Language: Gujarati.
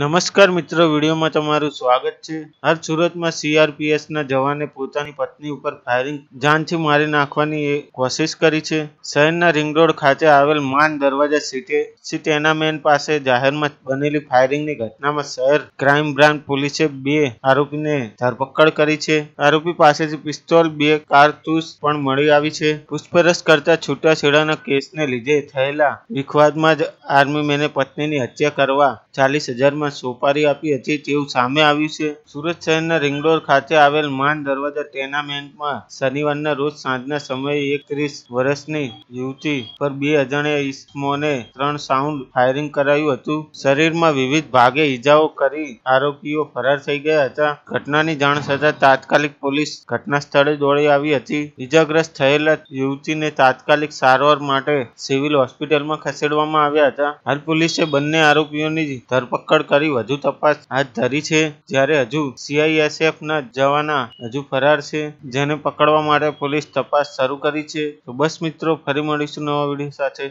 નમસ્કાર મિત્રો વિડીયોમાં તમારું સ્વાગત છે હાલ સુરતમાં સીઆરપીએસના જવાને પોતાની પત્ની ઉપર ફાયરિંગ જાનથી મારી નાખવાની એ કોશિશ કરી છે શહેરના રિંગ રોડ ખાતે આવેલ માન દરવાજા સીટે સ્થિત એનામેન પાસે જાહેરમાં બનેલી ફાયરિંગની ઘટનામાં શહેર ક્રાઇમ બ્રાન્ચ પોલીસે બે આરોપીને ધરપકડ કરી છે આરોપી પાસેથી પિસ્તોલ બે કારતૂસ પણ મળી આવી છે પૂછપરછ કરતા છૂટાછેડાના કેસને લીધે થયેલા વિખવાદમાં જ આર્મી મેને પત્નીની હત્યા કરવા ચાલીસ હજાર બજારમાં સોપારી આપી હતી તેવું સામે આવ્યું છે સુરત શહેરના રિંગડોર ખાતે આવેલ માન દરવાજા ટેનામેન્ટમાં શનિવારના રોજ સાંજના સમયે એકત્રીસ વર્ષની યુવતી પર બે અજાણ્યા ઇસમોને ત્રણ સાઉન્ડ ફાયરિંગ કરાયું હતું શરીરમાં વિવિધ ભાગે ઈજાઓ કરી આરોપીઓ ફરાર થઈ ગયા હતા ઘટનાની જાણ થતાં તાત્કાલિક પોલીસ ઘટના સ્થળે દોડી આવી હતી ઈજાગ્રસ્ત થયેલા યુવતીને તાત્કાલિક સારવાર માટે સિવિલ હોસ્પિટલમાં ખસેડવામાં આવ્યા હતા હાલ પોલીસે બંને આરોપીઓની ધરપકડ કરી વધુ તપાસ હાથ ધરી છે જ્યારે હજુ સીઆઈએસએફના જવાના હજુ ફરાર છે જેને પકડવા માટે પોલીસ તપાસ શરૂ કરી છે તો બસ મિત્રો ફરી મળીશું નવા વિડીયો સાથે